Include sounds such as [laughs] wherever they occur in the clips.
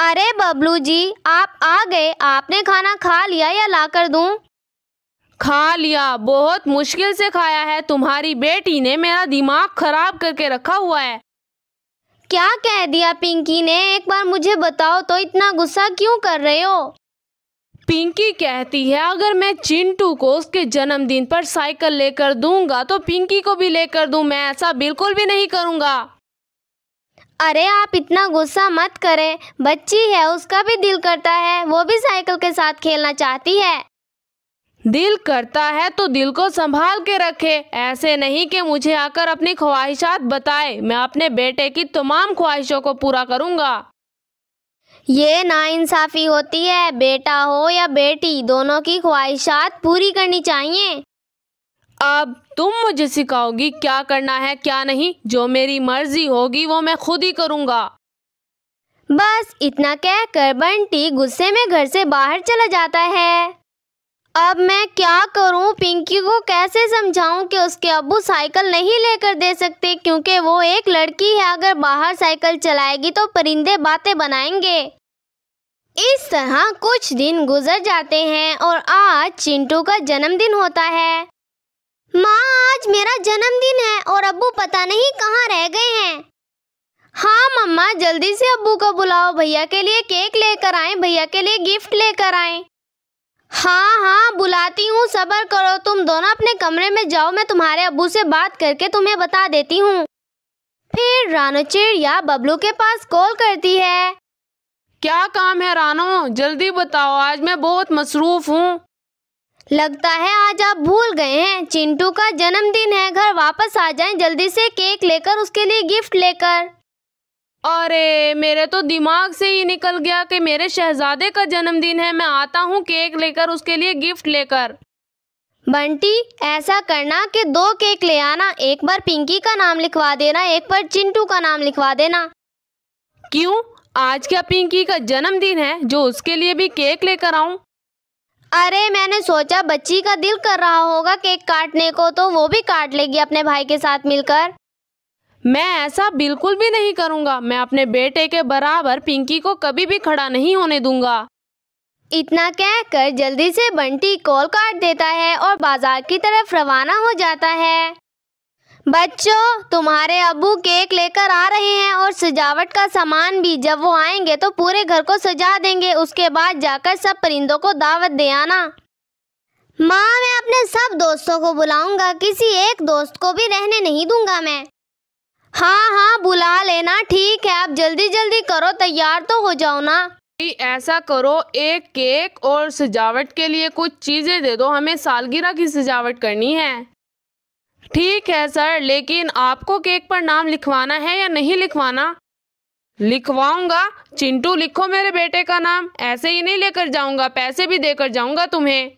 अरे बबलू जी आप आ गए आपने खाना खा लिया या ला कर दूँ खा लिया बहुत मुश्किल से खाया है तुम्हारी बेटी ने मेरा दिमाग खराब करके रखा हुआ है क्या कह दिया पिंकी ने एक बार मुझे बताओ तो इतना गुस्सा क्यों कर रहे हो पिंकी कहती है अगर मैं चिंटू को उसके जन्मदिन पर साइकिल लेकर दूंगा तो पिंकी को भी लेकर दूं मैं ऐसा बिल्कुल भी नहीं करूंगा अरे आप इतना गुस्सा मत करें बच्ची है उसका भी दिल करता है वो भी साइकिल के साथ खेलना चाहती है दिल करता है तो दिल को संभाल के रखे ऐसे नहीं कि मुझे आकर अपनी ख्वाहिशात बताए मैं अपने बेटे की तमाम ख्वाहिशों को पूरा करूँगा ये ना इंसाफी होती है बेटा हो या बेटी दोनों की ख्वाहिशात पूरी करनी चाहिए अब तुम मुझे सिखाओगी क्या करना है क्या नहीं जो मेरी मर्जी होगी वो मैं खुद ही करूँगा बस इतना कहकर बंटी गुस्से में घर से बाहर चला जाता है अब मैं क्या करूं पिंकी को कैसे समझाऊं कि उसके अबू साइकिल नहीं लेकर दे सकते क्योंकि वो एक लड़की है अगर बाहर साइकिल चलाएगी तो परिंदे बातें बनाएंगे इस तरह कुछ दिन गुजर जाते हैं और आज चिंटू का जन्मदिन होता है माँ आज मेरा जन्मदिन है और अबू पता नहीं कहाँ रह गए हैं हाँ मम्मा जल्दी से अबू को बुलाओ भैया के लिए केक लेकर आए भैया के लिए गिफ्ट लेकर आए हाँ हाँ बुलाती हूँ सबर करो तुम दोनों अपने कमरे में जाओ मैं तुम्हारे अबू से बात करके तुम्हें बता देती हूँ फिर रानो चिड़िया बबलू के पास कॉल करती है क्या काम है रानो जल्दी बताओ आज मैं बहुत मसरूफ हूँ लगता है आज आप भूल गए हैं चिंटू का जन्मदिन है घर वापस आ जाएं जल्दी से केक लेकर उसके लिए गिफ्ट लेकर अरे मेरे तो दिमाग से ही निकल गया कि मेरे शहजादे का जन्मदिन है मैं आता हूँ केक लेकर उसके लिए गिफ्ट लेकर बंटी ऐसा करना कि दो केक ले आना एक बार पिंकी का नाम लिखवा देना एक बार चिंटू का नाम लिखवा देना क्यों आज क्या पिंकी का जन्मदिन है जो उसके लिए भी केक लेकर आऊं अरे मैंने सोचा बच्ची का दिल कर रहा होगा केक काटने को तो वो भी काट लेगी अपने भाई के साथ मिलकर मैं ऐसा बिल्कुल भी नहीं करूँगा मैं अपने बेटे के बराबर पिंकी को कभी भी खड़ा नहीं होने दूंगा इतना कहकर जल्दी से बंटी कॉल काट देता है और बाजार की तरफ रवाना हो जाता है बच्चों तुम्हारे अबू केक लेकर आ रहे हैं और सजावट का सामान भी जब वो आएंगे तो पूरे घर को सजा देंगे उसके बाद जाकर सब परिंदों को दावत दे आना माँ मैं अपने सब दोस्तों को बुलाऊंगा किसी एक दोस्त को भी रहने नहीं दूंगा मैं हाँ हाँ बुला लेना ठीक है आप जल्दी जल्दी करो तैयार तो हो जाओ ना ऐसा करो एक केक और सजावट के लिए कुछ चीज़ें दे दो हमें सालगिरह की सजावट करनी है ठीक है सर लेकिन आपको केक पर नाम लिखवाना है या नहीं लिखवाना लिखवाऊंगा चिंटू लिखो मेरे बेटे का नाम ऐसे ही नहीं लेकर जाऊंगा पैसे भी देकर जाऊंगा तुम्हें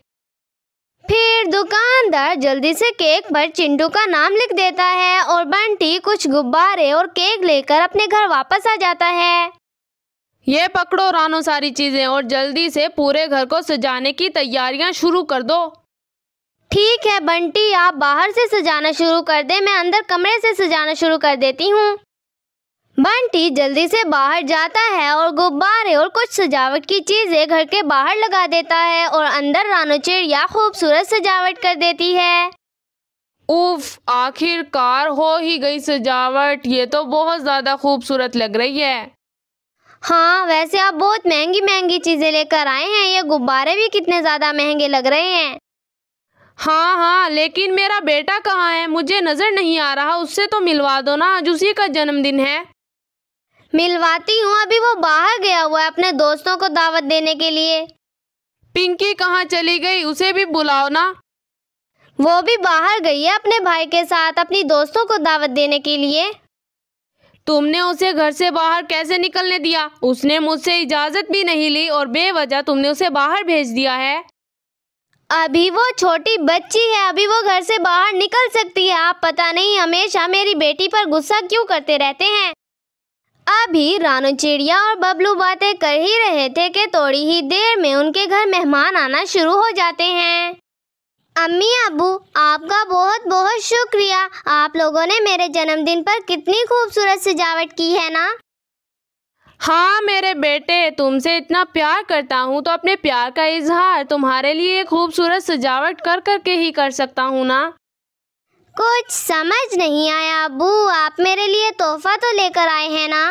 फिर दुकानदार जल्दी से केक पर चिंटू का नाम लिख देता है और बंटी कुछ गुब्बारे और केक लेकर अपने घर वापस आ जाता है ये पकड़ो रानो सारी चीज़ें और जल्दी से पूरे घर को सजाने की तैयारियां शुरू कर दो ठीक है बंटी आप बाहर से सजाना शुरू कर दे मैं अंदर कमरे से सजाना शुरू कर देती हूँ बंटी जल्दी से बाहर जाता है और गुब्बारे और कुछ सजावट की चीज़ें घर के बाहर लगा देता है और अंदर रानोचेर या खूबसूरत सजावट कर देती है उफ आखिरकार हो ही गई सजावट ये तो बहुत ज़्यादा खूबसूरत लग रही है हाँ वैसे आप बहुत महंगी महंगी चीज़ें लेकर आए हैं ये गुब्बारे भी कितने ज़्यादा महंगे लग रहे हैं हाँ हाँ लेकिन मेरा बेटा कहाँ है मुझे नज़र नहीं आ रहा उससे तो मिलवा दो ना आज उसी का जन्मदिन है मिलवाती हूँ अभी वो बाहर गया हुआ है अपने दोस्तों को दावत देने के लिए पिंकी कहाँ चली गई उसे भी बुलाओ ना वो भी बाहर गई है अपने भाई के साथ अपनी दोस्तों को दावत देने के लिए तुमने उसे घर से बाहर कैसे निकलने दिया उसने मुझसे इजाज़त भी नहीं ली और बेवजह तुमने उसे बाहर भेज दिया है अभी वो छोटी बच्ची है अभी वो घर से बाहर निकल सकती है आप पता नहीं हमेशा मेरी बेटी पर गुस्सा क्यों करते रहते हैं अभी रानू चिड़िया और बबलू बातें कर ही रहे थे कि थोड़ी ही देर में उनके घर मेहमान आना शुरू हो जाते हैं अम्मी अबू आपका बहुत बहुत शुक्रिया आप लोगों ने मेरे जन्मदिन पर कितनी खूबसूरत सजावट की है ना हाँ मेरे बेटे तुमसे इतना प्यार करता हूँ तो अपने प्यार का इजहार तुम्हारे लिए खूबसूरत सजावट कर कर के ही कर सकता हूँ ना कुछ समझ नहीं आया अबू आप मेरे लिए तोहफा तो लेकर आए हैं ना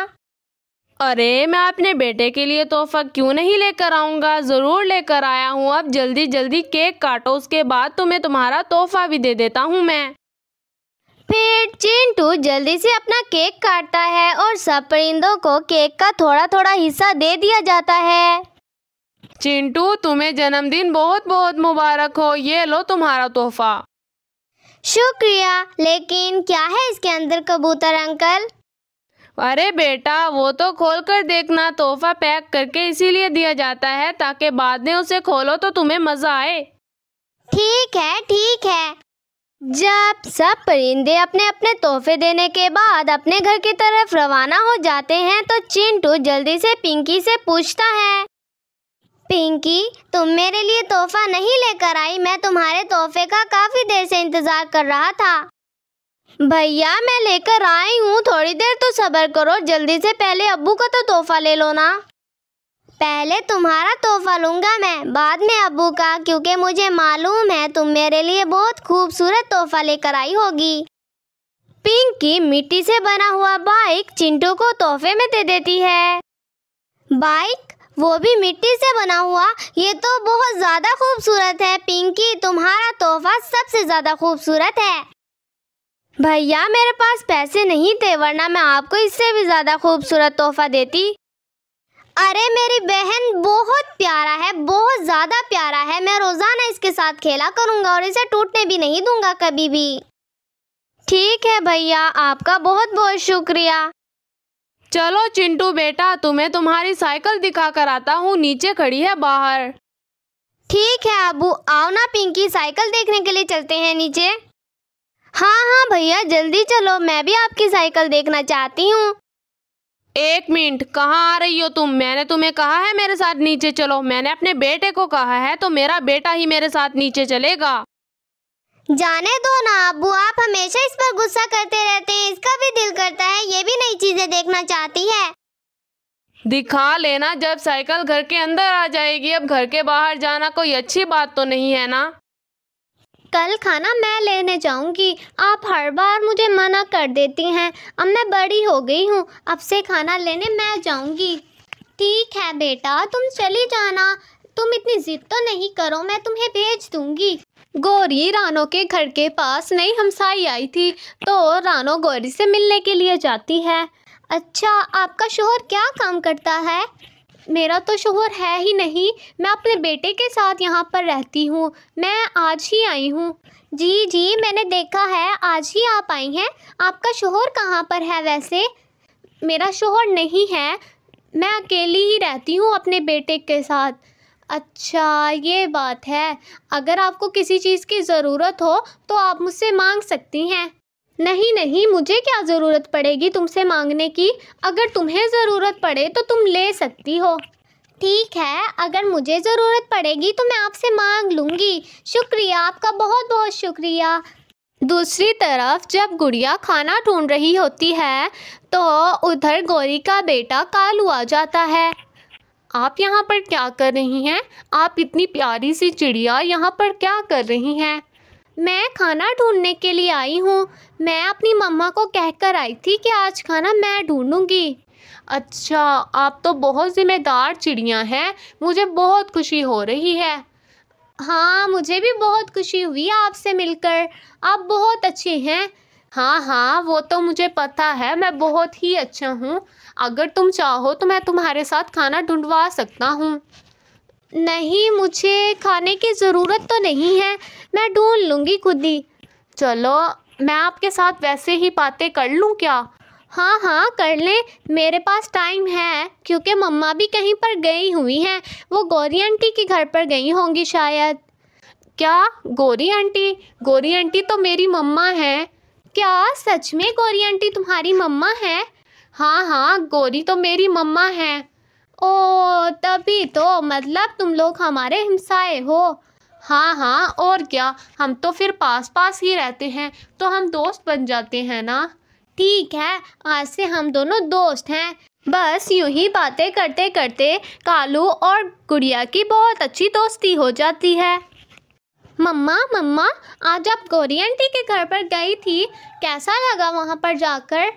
अरे मैं अपने बेटे के लिए तोहफा क्यों नहीं लेकर आऊँगा ज़रूर लेकर आया हूँ अब जल्दी जल्दी केक काटो उसके बाद तुम्हें तुम्हारा तोहफा भी दे देता हूँ मैं फिर चिंटू जल्दी से अपना केक काटता है और सब परिंदों को केक का थोड़ा थोड़ा हिस्सा दे दिया जाता है चिंटू तुम्हें जन्मदिन बहुत बहुत मुबारक हो ये लो तुम्हारा तोहफा शुक्रिया लेकिन क्या है इसके अंदर कबूतर अंकल अरे बेटा वो तो खोल कर देखना तोहफा पैक करके इसीलिए दिया जाता है ताकि बाद में उसे खोलो तो तुम्हें मजा आए ठीक है ठीक है जब सब परिंदे अपने अपने तोहफे देने के बाद अपने घर की तरफ रवाना हो जाते हैं तो चिंटू जल्दी से पिंकी से पूछता है पिंकी तुम मेरे लिए तोहफा नहीं लेकर आई मैं तुम्हारे तोहफे का काफ़ी देर से इंतज़ार कर रहा था भैया मैं लेकर आई हूँ थोड़ी देर तो सब्र करो जल्दी से पहले अबू का तो तोहफा ले लो ना पहले तुम्हारा तोहफा लूंगा मैं बाद में अबू का क्योंकि मुझे मालूम है तुम मेरे लिए बहुत खूबसूरत तोहफा लेकर आई होगी पिंक की मिट्टी से बना हुआ बाइक चिंटू को तोहफे में दे देती है बाइक वो भी मिट्टी से बना हुआ ये तो बहुत ज़्यादा खूबसूरत है पिंकी तुम्हारा तोहफा सबसे ज़्यादा खूबसूरत है भैया मेरे पास पैसे नहीं थे वरना मैं आपको इससे भी ज़्यादा खूबसूरत तोहफा देती अरे मेरी बहन बहुत प्यारा है बहुत ज़्यादा प्यारा है मैं रोज़ाना इसके साथ खेला करूंगा और इसे टूटने भी नहीं दूंगा कभी भी ठीक है भैया आपका बहुत बहुत शुक्रिया चलो चिंटू बेटा तुम्हें तुम्हारी साइकिल दिखा कर आता हूँ नीचे खड़ी है बाहर ठीक है अबू आओ ना पिंकी साइकिल देखने के लिए चलते हैं नीचे हाँ हाँ भैया जल्दी चलो मैं भी आपकी साइकिल देखना चाहती हूँ एक मिनट कहाँ आ रही हो तुम मैंने तुम्हें कहा है मेरे साथ नीचे चलो मैंने अपने बेटे को कहा है तो मेरा बेटा ही मेरे साथ नीचे चलेगा जाने दो ना अबू आप हमेशा इस पर गुस्सा करते रहते हैं इसका भी दिल करता है ये भी नई चीजें देखना चाहती है दिखा लेना जब साइकिल घर के अंदर आ जाएगी अब घर के बाहर जाना कोई अच्छी बात तो नहीं है ना कल खाना मैं लेने जाऊंगी आप हर बार मुझे मना कर देती हैं अब मैं बड़ी हो गई हूँ अब से खाना लेने मैं जाऊंगी ठीक है बेटा तुम चली जाना तुम इतनी जिद तो नहीं करो मैं तुम्हें भेज दूंगी गौरी रानो के घर के पास नई हमसाई आई थी तो रानो गौरी से मिलने के लिए जाती है अच्छा आपका शोहर क्या काम करता है मेरा तो शोहर है ही नहीं मैं अपने बेटे के साथ यहाँ पर रहती हूँ मैं आज ही आई हूँ जी जी मैंने देखा है आज ही आप आई हैं आपका शोहर कहाँ पर है वैसे मेरा शोहर नहीं है मैं अकेली ही रहती हूँ अपने बेटे के साथ अच्छा ये बात है अगर आपको किसी चीज़ की ज़रूरत हो तो आप मुझसे मांग सकती हैं नहीं नहीं मुझे क्या ज़रूरत पड़ेगी तुमसे मांगने की अगर तुम्हें ज़रूरत पड़े तो तुम ले सकती हो ठीक है अगर मुझे ज़रूरत पड़ेगी तो मैं आपसे मांग लूँगी शुक्रिया आपका बहुत बहुत शुक्रिया दूसरी तरफ जब गुड़िया खाना ढूंढ रही होती है तो उधर गौरी का बेटा कालू आ जाता है आप यहाँ पर क्या कर रही हैं आप इतनी प्यारी सी चिड़िया यहाँ पर क्या कर रही हैं मैं खाना ढूंढने के लिए आई हूँ मैं अपनी मम्मा को कहकर आई थी कि आज खाना मैं ढूंढूंगी अच्छा आप तो बहुत ज़िम्मेदार चिड़िया हैं मुझे बहुत खुशी हो रही है हाँ मुझे भी बहुत खुशी हुई आपसे मिलकर आप बहुत अच्छे हैं हाँ हाँ वो तो मुझे पता है मैं बहुत ही अच्छा हूँ अगर तुम चाहो तो मैं तुम्हारे साथ खाना ढूंढवा सकता हूँ नहीं मुझे खाने की ज़रूरत तो नहीं है मैं ढूंढ लूँगी खुद ही चलो मैं आपके साथ वैसे ही बातें कर लूँ क्या हाँ हाँ कर लें मेरे पास टाइम है क्योंकि मम्मा भी कहीं पर गई हुई हैं वो गौरी आंटी के घर पर गई होंगी शायद क्या गौरी आंटी गौरी आंटी तो मेरी मम्मा हैं क्या सच में गौरी आंटी तुम्हारी मम्मा है हाँ हाँ गौरी तो मेरी मम्मा हैं ओ तभी तो मतलब तुम लोग हमारे हिमसाए हो हाँ हाँ और क्या हम तो फिर पास पास ही रहते हैं तो हम दोस्त बन जाते हैं ना ठीक है आज से हम दोनों दोस्त हैं बस यूं ही बातें करते करते कालू और गुड़िया की बहुत अच्छी दोस्ती हो जाती है मम्मा मम्मा आज आप गौरी आंटी के घर पर गई थी कैसा लगा वहाँ पर जाकर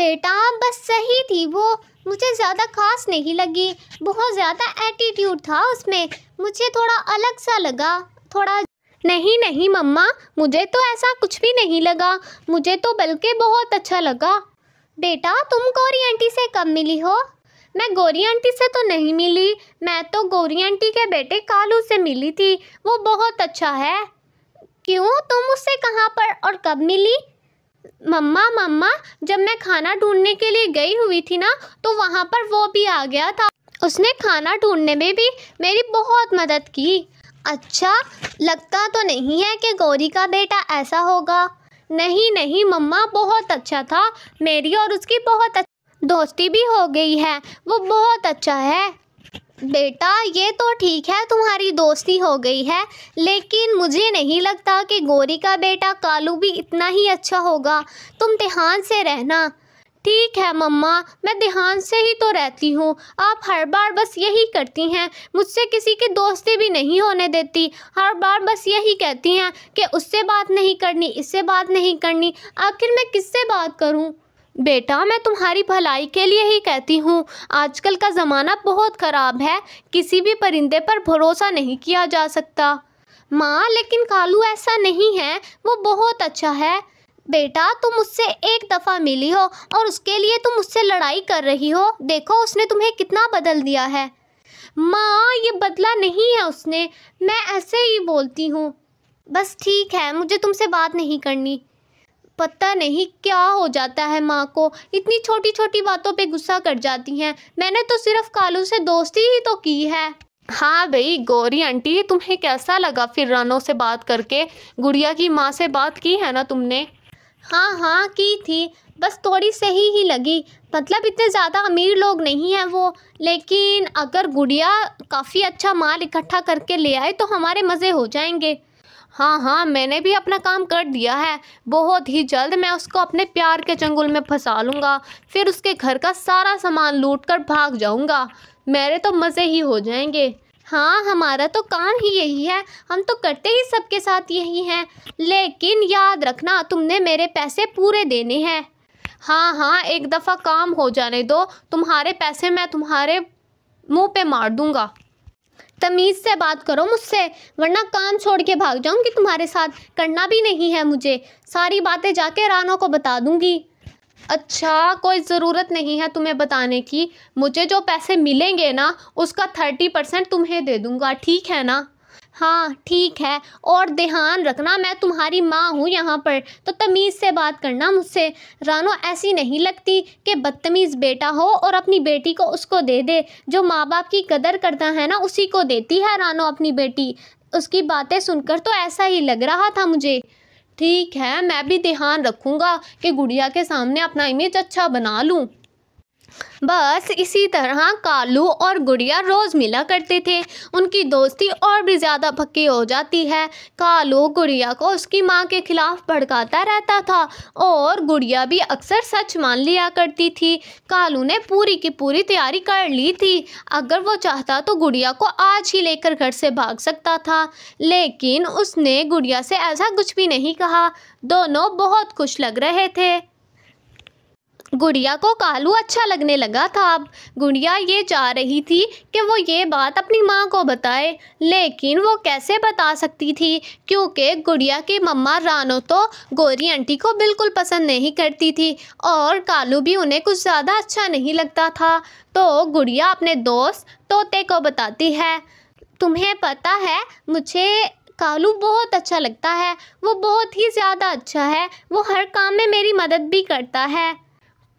बेटा बस सही थी वो मुझे ज़्यादा खास नहीं लगी बहुत ज़्यादा एटीट्यूड था उसमें मुझे थोड़ा अलग सा लगा थोड़ा नहीं नहीं मम्मा मुझे तो ऐसा कुछ भी नहीं लगा मुझे तो बल्कि बहुत अच्छा लगा बेटा तुम गौरी आंटी से कब मिली हो मैं गौरी आंटी से तो नहीं मिली मैं तो गौरी आंटी के बेटे कालू से मिली थी वो बहुत अच्छा है क्यों तुम उससे कहाँ पर और कब मिली मम्मा मम्मा जब मैं खाना ढूंढने के लिए गई हुई थी ना तो वहाँ पर वो भी आ गया था उसने खाना ढूंढने में भी मेरी बहुत मदद की अच्छा लगता तो नहीं है कि गौरी का बेटा ऐसा होगा नहीं नहीं मम्मा बहुत अच्छा था मेरी और उसकी बहुत अच्छा दोस्ती भी हो गई है वो बहुत अच्छा है बेटा ये तो ठीक है तुम्हारी दोस्ती हो गई है लेकिन मुझे नहीं लगता कि गौरी का बेटा कालू भी इतना ही अच्छा होगा तुम ध्यान से रहना ठीक है मम्मा मैं ध्यान से ही तो रहती हूँ आप हर बार बस यही करती हैं मुझसे किसी की दोस्ती भी नहीं होने देती हर बार बस यही कहती हैं कि उससे बात नहीं करनी इससे बात नहीं करनी आखिर मैं किससे बात करूँ बेटा मैं तुम्हारी भलाई के लिए ही कहती हूँ आजकल का ज़माना बहुत ख़राब है किसी भी परिंदे पर भरोसा नहीं किया जा सकता माँ लेकिन कालू ऐसा नहीं है वो बहुत अच्छा है बेटा तुम उससे एक दफ़ा मिली हो और उसके लिए तुम उससे लड़ाई कर रही हो देखो उसने तुम्हें कितना बदल दिया है माँ ये बदला नहीं है उसने मैं ऐसे ही बोलती हूँ बस ठीक है मुझे तुमसे बात नहीं करनी पता नहीं क्या हो जाता है माँ को इतनी छोटी छोटी बातों पे गुस्सा कर जाती हैं मैंने तो सिर्फ कालू से दोस्ती ही तो की है हाँ भाई गौरी आंटी तुम्हें कैसा लगा फिर रानो से बात करके गुड़िया की माँ से बात की है ना तुमने हाँ हाँ की थी बस थोड़ी सही ही लगी मतलब इतने ज़्यादा अमीर लोग नहीं हैं वो लेकिन अगर गुड़िया काफ़ी अच्छा माल इकट्ठा करके ले आए तो हमारे मज़े हो जाएंगे हाँ हाँ मैंने भी अपना काम कर दिया है बहुत ही जल्द मैं उसको अपने प्यार के चंगुल में फंसा लूँगा फिर उसके घर का सारा सामान लूट कर भाग जाऊँगा मेरे तो मज़े ही हो जाएंगे हाँ हमारा तो काम ही यही है हम तो करते ही सबके साथ यही हैं लेकिन याद रखना तुमने मेरे पैसे पूरे देने हैं हाँ हाँ एक दफ़ा काम हो जाने दो तुम्हारे पैसे मैं तुम्हारे मुंह पे मार दूँगा तमीज़ से बात करो मुझसे वरना काम छोड़ के भाग जाऊंगी तुम्हारे साथ करना भी नहीं है मुझे सारी बातें जाके रानो को बता दूंगी अच्छा कोई ज़रूरत नहीं है तुम्हें बताने की मुझे जो पैसे मिलेंगे ना उसका थर्टी परसेंट तुम्हें दे दूँगा ठीक है ना हाँ ठीक है और ध्यान रखना मैं तुम्हारी माँ हूँ यहाँ पर तो तमीज़ से बात करना मुझसे रानो ऐसी नहीं लगती कि बदतमीज़ बेटा हो और अपनी बेटी को उसको दे दे जो माँ बाप की कदर करता है ना उसी को देती है रानो अपनी बेटी उसकी बातें सुनकर तो ऐसा ही लग रहा था मुझे ठीक है मैं भी ध्यान रखूँगा कि गुड़िया के सामने अपना इमेज अच्छा बना लूँ बस इसी तरह कालू और गुड़िया रोज़ मिला करते थे उनकी दोस्ती और भी ज़्यादा पक्की हो जाती है कालू गुड़िया को उसकी माँ के खिलाफ भड़काता रहता था और गुड़िया भी अक्सर सच मान लिया करती थी कालू ने पूरी की पूरी तैयारी कर ली थी अगर वो चाहता तो गुड़िया को आज ही लेकर घर से भाग सकता था लेकिन उसने गुड़िया से ऐसा कुछ भी नहीं कहा दोनों बहुत खुश लग रहे थे गुड़िया को कालू अच्छा लगने लगा था अब गुड़िया ये चाह रही थी कि वो ये बात अपनी माँ को बताए लेकिन वो कैसे बता सकती थी क्योंकि गुड़िया की मम्मा रानो तो गोरी आंटी को बिल्कुल पसंद नहीं करती थी और कालू भी उन्हें कुछ ज़्यादा अच्छा नहीं लगता था तो गुड़िया अपने दोस्त तोते को बताती है तुम्हें पता है मुझे कालू बहुत अच्छा लगता है वो बहुत ही ज़्यादा अच्छा है वो हर काम में मेरी मदद भी करता है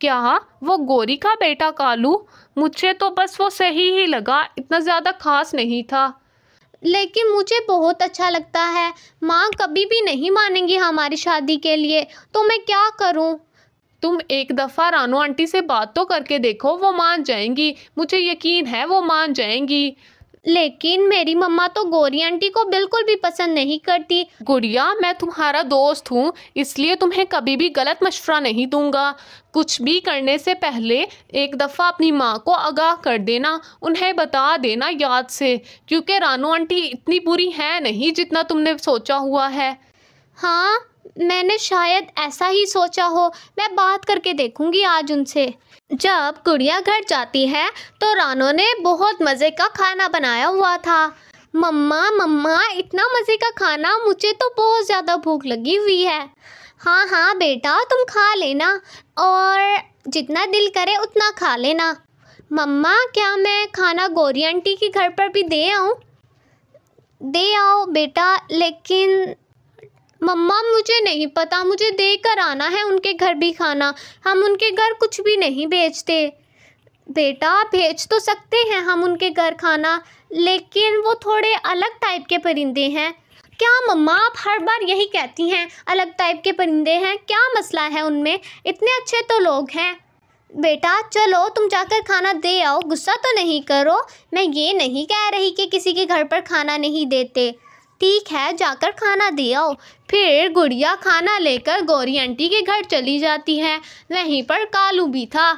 क्या वो गोरी का बेटा कालू मुझे तो बस वो सही ही लगा इतना ज़्यादा खास नहीं था लेकिन मुझे बहुत अच्छा लगता है माँ कभी भी नहीं मानेंगी हमारी शादी के लिए तो मैं क्या करूँ तुम एक दफ़ा रानू आंटी से बात तो करके देखो वो मान जाएंगी मुझे यकीन है वो मान जाएंगी लेकिन मेरी मम्मा तो गोरी आंटी को बिल्कुल भी पसंद नहीं करती गुड़िया मैं तुम्हारा दोस्त हूँ इसलिए तुम्हें कभी भी गलत मशवरा नहीं दूंगा कुछ भी करने से पहले एक दफ़ा अपनी माँ को आगाह कर देना उन्हें बता देना याद से क्योंकि रानू आंटी इतनी बुरी है नहीं जितना तुमने सोचा हुआ है हाँ मैंने शायद ऐसा ही सोचा हो मैं बात करके देखूंगी आज उनसे जब गुड़िया घर जाती है तो रानो ने बहुत मज़े का खाना बनाया हुआ था मम्मा मम्मा इतना मज़े का खाना मुझे तो बहुत ज़्यादा भूख लगी हुई है हाँ हाँ बेटा तुम खा लेना और जितना दिल करे उतना खा लेना मम्मा क्या मैं खाना गौरी आंटी के घर पर भी दे आऊँ दे आओ बेटा लेकिन मम्मा मुझे नहीं पता मुझे दे कर आना है उनके घर भी खाना हम उनके घर कुछ भी नहीं भेजते बेटा भेज तो सकते हैं हम उनके घर खाना लेकिन वो थोड़े अलग टाइप के परिंदे हैं क्या मम्मा आप हर बार यही कहती हैं अलग टाइप के परिंदे हैं क्या मसला है उनमें इतने अच्छे तो लोग हैं बेटा चलो तुम जाकर खाना दे आओ गुस्सा तो नहीं करो मैं ये नहीं कह रही कि किसी के घर पर खाना नहीं देते ठीक है जाकर खाना दे आओ फिर गुड़िया खाना लेकर गौरी आंटी के घर चली जाती है वहीं पर कालू भी था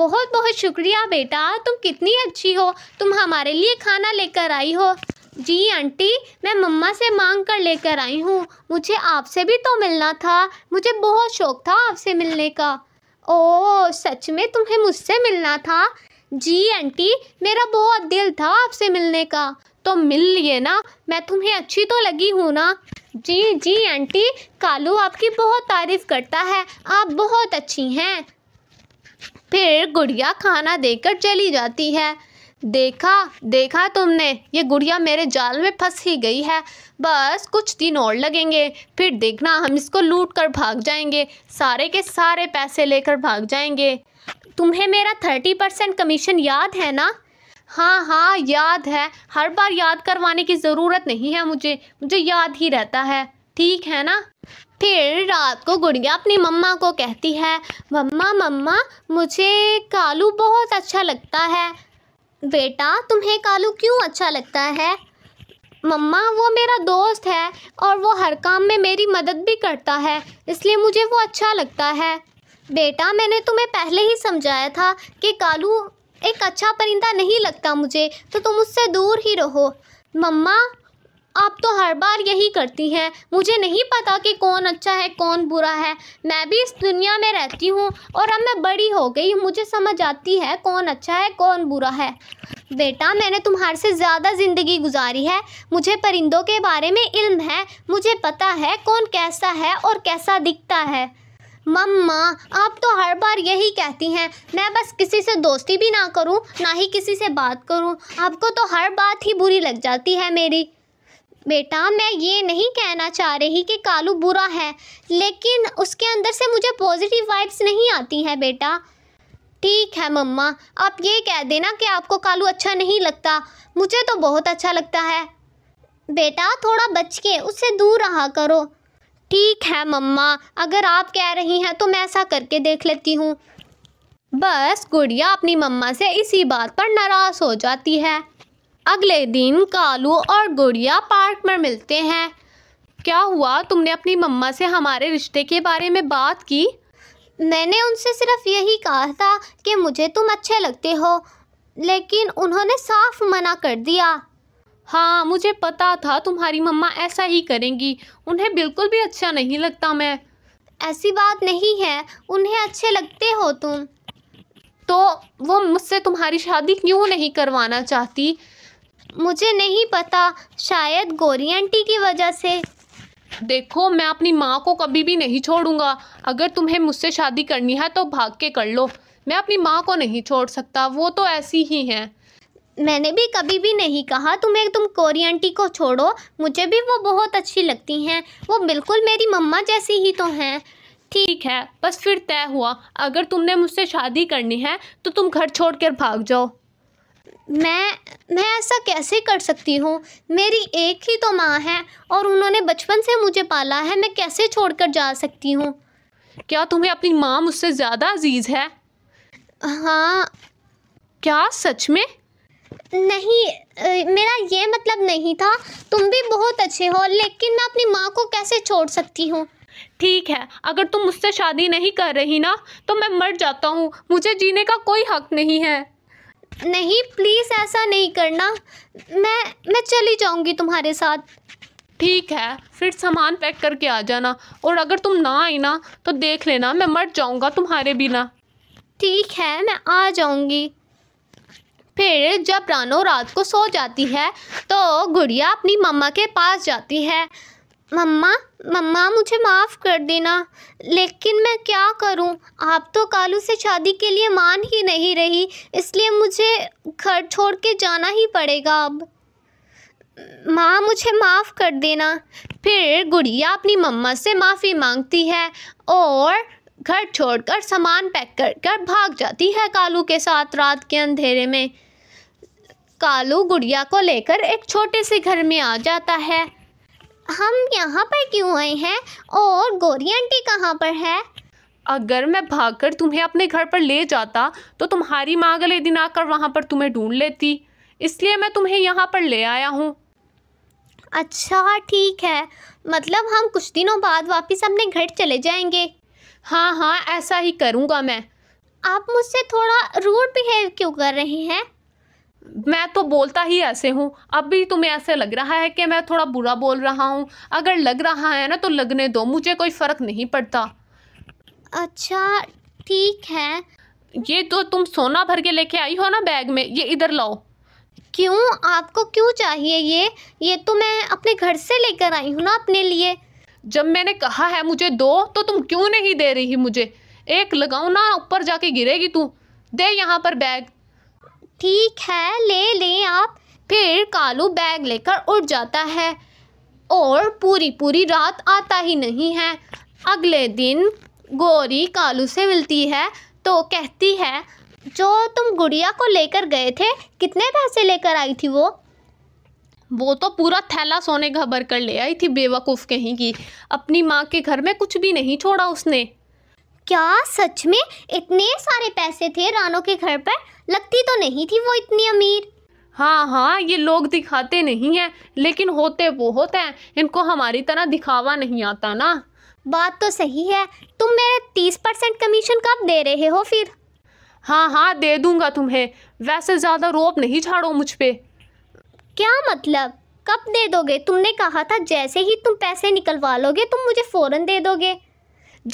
बहुत बहुत शुक्रिया बेटा तुम कितनी अच्छी हो तुम हमारे लिए खाना लेकर आई हो जी आंटी मैं मम्मा से मांग कर लेकर आई हूँ मुझे आपसे भी तो मिलना था मुझे बहुत शौक था आपसे मिलने का ओ सच में तुम्हें मुझसे मिलना था जी आंटी मेरा बहुत दिल था आपसे मिलने का तो मिल लिए ना मैं तुम्हें अच्छी तो लगी हूँ ना जी जी आंटी कालू आपकी बहुत तारीफ़ करता है आप बहुत अच्छी हैं फिर गुड़िया खाना देकर चली जाती है देखा देखा तुमने ये गुड़िया मेरे जाल में फंस ही गई है बस कुछ दिन और लगेंगे फिर देखना हम इसको लूट कर भाग जाएंगे सारे के सारे पैसे लेकर भाग जाएंगे तुम्हें मेरा थर्टी परसेंट कमीशन याद है ना हाँ हाँ याद है हर बार याद करवाने की ज़रूरत नहीं है मुझे मुझे याद ही रहता है ठीक है ना फिर रात को गुड़िया अपनी मम्मा को कहती है मम्मा मम्मा मुझे कालू बहुत अच्छा लगता है बेटा तुम्हें कालू क्यों अच्छा लगता है मम्मा वो मेरा दोस्त है और वो हर काम में मेरी मदद भी करता है इसलिए मुझे वो अच्छा लगता है बेटा मैंने तुम्हें पहले ही समझाया था कि कालू एक अच्छा परिंदा नहीं लगता मुझे तो तुम उससे दूर ही रहो मम्मा आप तो हर बार यही करती हैं मुझे नहीं पता कि कौन अच्छा है कौन बुरा है मैं भी इस दुनिया में रहती हूँ और अब मैं बड़ी हो गई मुझे समझ आती है कौन अच्छा है कौन बुरा है बेटा मैंने तुम्हारे से ज़्यादा ज़िंदगी गुजारी है मुझे परिंदों के बारे में इल्म है मुझे पता है कौन कैसा है और कैसा दिखता है मम्मा आप तो हर बार यही कहती हैं मैं बस किसी से दोस्ती भी ना करूं ना ही किसी से बात करूं आपको तो हर बात ही बुरी लग जाती है मेरी बेटा मैं ये नहीं कहना चाह रही कि कालू बुरा है लेकिन उसके अंदर से मुझे पॉजिटिव वाइब्स नहीं आती हैं बेटा ठीक है मम्मा आप ये कह देना कि आपको कालू अच्छा नहीं लगता मुझे तो बहुत अच्छा लगता है बेटा थोड़ा बच के उससे दूर रहा करो ठीक है मम्मा अगर आप कह रही हैं तो मैं ऐसा करके देख लेती हूँ बस गुड़िया अपनी मम्मा से इसी बात पर नाराज़ हो जाती है अगले दिन कालू और गुड़िया पार्क में मिलते हैं क्या हुआ तुमने अपनी मम्मा से हमारे रिश्ते के बारे में बात की मैंने उनसे सिर्फ यही कहा था कि मुझे तुम अच्छे लगते हो लेकिन उन्होंने साफ मना कर दिया हाँ मुझे पता था तुम्हारी मम्मा ऐसा ही करेंगी उन्हें बिल्कुल भी अच्छा नहीं लगता मैं ऐसी बात नहीं है उन्हें अच्छे लगते हो तुम तो वो मुझसे तुम्हारी शादी क्यों नहीं करवाना चाहती मुझे नहीं पता शायद गोरी आंटी की वजह से देखो मैं अपनी माँ को कभी भी नहीं छोड़ूंगा अगर तुम्हें मुझसे शादी करनी है तो भाग के कर लो मैं अपनी माँ को नहीं छोड़ सकता वो तो ऐसी ही हैं मैंने भी कभी भी नहीं कहा तुम्हें तुम कोरी आंटी को छोड़ो मुझे भी वो बहुत अच्छी लगती हैं वो बिल्कुल मेरी मम्मा जैसी ही तो हैं ठीक है बस फिर तय हुआ अगर तुमने मुझसे शादी करनी है तो तुम घर छोड़कर भाग जाओ मैं मैं ऐसा कैसे कर सकती हूँ मेरी एक ही तो माँ है और उन्होंने बचपन से मुझे पाला है मैं कैसे छोड़कर जा सकती हूँ क्या तुम्हें अपनी माँ मुझसे ज़्यादा अजीज़ है हाँ क्या सच में नहीं मेरा ये मतलब नहीं था तुम भी बहुत अच्छे हो लेकिन मैं अपनी माँ को कैसे छोड़ सकती हूँ ठीक है अगर तुम मुझसे शादी नहीं कर रही ना तो मैं मर जाता हूँ मुझे जीने का कोई हक नहीं है नहीं प्लीज़ ऐसा नहीं करना मैं मैं चली जाऊँगी तुम्हारे साथ ठीक है फिर सामान पैक करके आ जाना और अगर तुम ना आई ना तो देख लेना मैं मर जाऊँगा तुम्हारे बिना ठीक है मैं आ जाऊँगी फिर जब रानो रात को सो जाती है तो गुड़िया अपनी मम्मा के पास जाती है मम्मा मम्मा मुझे माफ़ कर देना लेकिन मैं क्या करूं आप तो कालू से शादी के लिए मान ही नहीं रही इसलिए मुझे घर छोड़ के जाना ही पड़ेगा अब माँ मुझे माफ़ कर देना फिर गुड़िया अपनी मम्मा से माफ़ी मांगती है और घर छोड़कर सामान पैक कर कर भाग जाती है कालू के साथ रात के अंधेरे में कालू गुड़िया को लेकर एक छोटे से घर में आ जाता है हम यहाँ पर क्यों आए हैं और गोरी आंटी कहाँ पर है अगर मैं भागकर तुम्हें अपने घर पर ले जाता तो तुम्हारी माँ अगले दिन आकर वहाँ पर तुम्हें ढूंढ लेती इसलिए मैं तुम्हें यहाँ पर ले आया हूँ अच्छा ठीक है मतलब हम कुछ दिनों बाद वापस अपने घर चले जाएंगे हाँ हाँ ऐसा ही करूँगा मैं आप मुझसे थोड़ा रूड बिहेव क्यों कर रहे हैं मैं तो बोलता ही ऐसे हूँ अब भी तुम्हें ऐसे लग रहा है कि मैं थोड़ा बुरा बोल रहा हूँ अगर लग रहा है ना तो लगने दो मुझे कोई फ़र्क नहीं पड़ता अच्छा ठीक है ये तो तुम सोना भर के लेके आई हो ना बैग में ये इधर लाओ क्यों आपको क्यों चाहिए ये ये तो मैं अपने घर से लेकर आई हूँ ना अपने लिए जब मैंने कहा है मुझे दो तो तुम क्यों नहीं दे रही मुझे एक लगाओ ना ऊपर जाके गिरेगी तू दे यहाँ पर बैग ठीक है ले लें आप फिर कालू बैग लेकर उठ जाता है और पूरी पूरी रात आता ही नहीं है अगले दिन गौरी कालू से मिलती है तो कहती है जो तुम गुड़िया को लेकर गए थे कितने पैसे लेकर आई थी वो वो तो पूरा थैला सोने का भर कर ले आई थी बेवकूफ़ कहीं की अपनी माँ के घर में कुछ भी नहीं छोड़ा उसने क्या सच में इतने सारे पैसे थे रानो के घर पर लगती तो नहीं थी वो इतनी अमीर हाँ हाँ ये लोग दिखाते नहीं हैं लेकिन होते बहुत हैं इनको हमारी तरह दिखावा नहीं आता ना बात तो सही है तुम मेरे तीस परसेंट कमीशन कब दे रहे हो फिर हाँ हाँ दे दूंगा तुम्हें वैसे ज़्यादा रोप नहीं छाड़ो मुझ पर क्या मतलब कब दे दोगे तुमने कहा था जैसे ही तुम पैसे निकलवा लोगे तुम मुझे फ़ौरन दे दोगे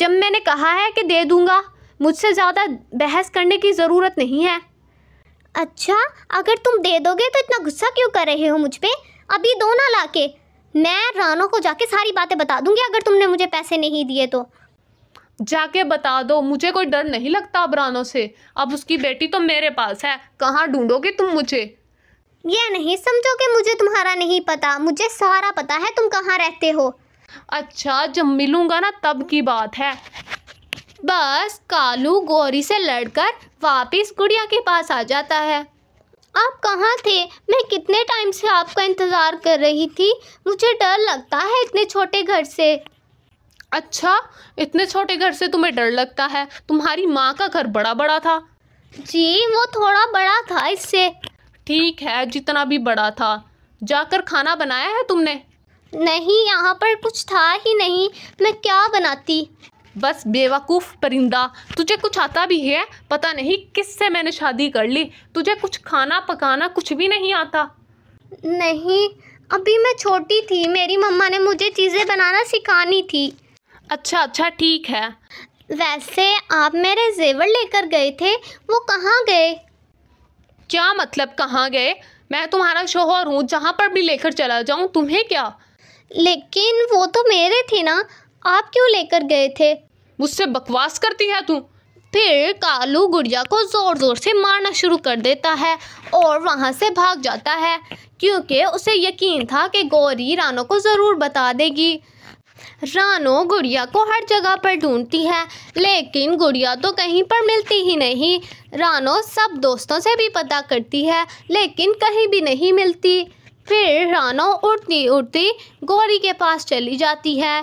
जब मैंने कहा है कि दे दूँगा मुझसे ज़्यादा बहस करने की ज़रूरत नहीं है अच्छा अगर तुम दे दोगे तो इतना गुस्सा क्यों कर रहे हो मुझ पर अभी दो ना ला के मैं रानो को जाके सारी बातें बता दूंगी अगर तुमने मुझे पैसे नहीं दिए तो जाके बता दो मुझे कोई डर नहीं लगता अब रानो से अब उसकी बेटी तो मेरे पास है कहाँ ढूंढोगे तुम मुझे ये नहीं समझो कि मुझे तुम्हारा नहीं पता मुझे सारा पता है तुम कहाँ रहते हो अच्छा जब मिलूंगा ना तब की बात है बस कालू गौरी से लड़कर वापस गुड़िया के पास आ जाता है आप कहाँ थे मैं कितने टाइम से आपका इंतज़ार कर रही थी मुझे डर लगता है इतने छोटे घर से अच्छा इतने छोटे घर से तुम्हें डर लगता है तुम्हारी माँ का घर बड़ा बड़ा था जी वो थोड़ा बड़ा था इससे ठीक है जितना भी बड़ा था जाकर खाना बनाया है तुमने नहीं यहाँ पर कुछ था ही नहीं मैं क्या बनाती बस बेवकूफ़ परिंदा तुझे कुछ आता भी है पता नहीं किस से मैंने शादी कर ली तुझे कुछ खाना पकाना कुछ भी नहीं आता नहीं अभी मैं छोटी थी मेरी मम्मा ने मुझे चीज़ें बनाना सिखानी थी अच्छा अच्छा ठीक है वैसे आप मेरे जेवर लेकर गए थे वो कहाँ गए क्या मतलब कहाँ गए मैं तुम्हारा शोहर हूँ जहाँ पर भी लेकर चला जाऊँ तुम्हें क्या लेकिन वो तो मेरे थे ना आप क्यों लेकर गए थे मुझसे बकवास करती है तू फिर कालू गुड़िया को ज़ोर ज़ोर से मारना शुरू कर देता है और वहाँ से भाग जाता है क्योंकि उसे यकीन था कि गौरी रानों को ज़रूर बता देगी रानो गुड़िया को हर जगह पर ढूंढती है लेकिन गुड़िया तो कहीं पर मिलती ही नहीं रानो सब दोस्तों से भी पता करती है लेकिन कहीं भी नहीं मिलती फिर रानो उड़ती उड़ती गौरी के पास चली जाती है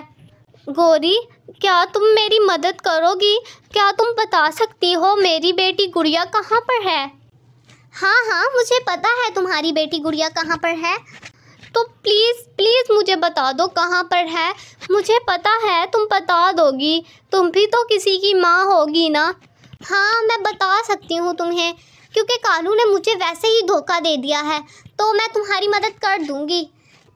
गौरी क्या तुम मेरी मदद करोगी क्या तुम बता सकती हो मेरी बेटी गुड़िया कहाँ पर है हाँ हाँ मुझे पता है तुम्हारी बेटी गुड़िया कहाँ पर है तो प्लीज़ प्लीज़ मुझे बता दो कहाँ पर है मुझे पता है तुम बता दोगी तुम भी तो किसी की माँ होगी ना हाँ मैं बता सकती हूँ तुम्हें क्योंकि कानू ने मुझे वैसे ही धोखा दे दिया है तो मैं तुम्हारी मदद कर दूँगी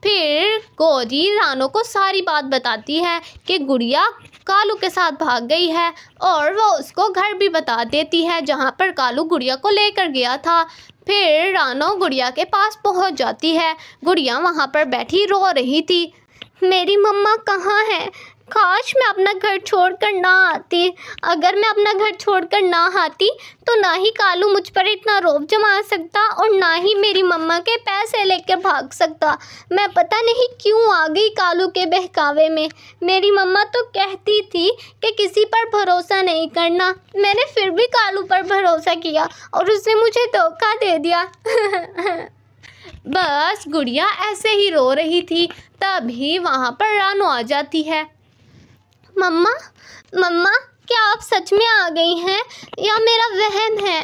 फिर गौरी रानो को सारी बात बताती है कि गुड़िया कालू के साथ भाग गई है और वो उसको घर भी बता देती है जहाँ पर कालू गुड़िया को लेकर गया था फिर रानो गुड़िया के पास पहुँच जाती है गुड़िया वहाँ पर बैठी रो रही थी मेरी मम्मा कहाँ है काश मैं अपना घर छोड़कर ना आती अगर मैं अपना घर छोड़कर ना आती तो ना ही कालू मुझ पर इतना रोब जमा सकता और ना ही मेरी मम्मा के पैसे लेकर भाग सकता मैं पता नहीं क्यों आ गई कालू के बहकावे में मेरी मम्मा तो कहती थी कि किसी पर भरोसा नहीं करना मैंने फिर भी कालू पर भरोसा किया और उसने मुझे धोखा दे दिया [laughs] बस गुड़िया ऐसे ही रो रही थी तभी वहाँ पर रानू आ जाती है मम्मा मम्मा क्या आप सच में आ गई हैं या मेरा वहम है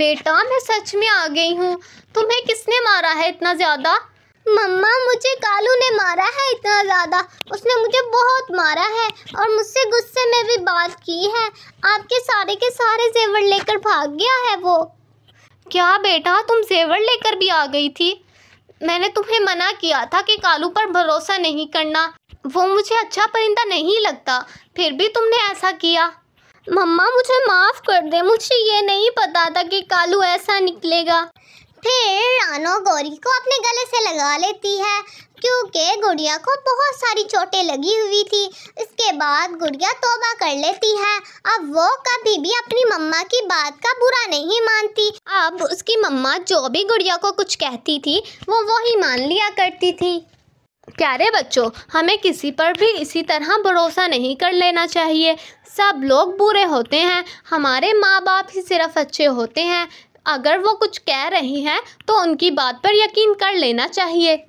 बेटा मैं सच में आ गई हूँ तुम्हें किसने मारा है इतना ज़्यादा मम्मा मुझे कालू ने मारा है इतना ज़्यादा उसने मुझे बहुत मारा है और मुझसे गुस्से में भी बात की है आपके सारे के सारे जेवर लेकर भाग गया है वो क्या बेटा तुम जेवर लेकर भी आ गई थी मैंने तुम्हें मना किया था कि कालू पर भरोसा नहीं करना वो मुझे अच्छा परिंदा नहीं लगता फिर भी तुमने ऐसा किया मम्मा मुझे माफ़ कर दे मुझे ये नहीं पता था कि कालू ऐसा निकलेगा फिर रानो गौरी को अपने गले से लगा लेती है क्योंकि गुड़िया को बहुत सारी चोटें लगी हुई थी इसके बाद गुड़िया तोबा कर लेती है अब वो कभी भी अपनी मम्मा की बात का बुरा नहीं मानती अब उसकी मम्मा जो भी गुड़िया को कुछ कहती थी वो वही मान लिया करती थी प्यारे बच्चों हमें किसी पर भी इसी तरह भरोसा नहीं कर लेना चाहिए सब लोग बुरे होते हैं हमारे माँ बाप ही सिर्फ अच्छे होते हैं अगर वो कुछ कह रही हैं तो उनकी बात पर यकीन कर लेना चाहिए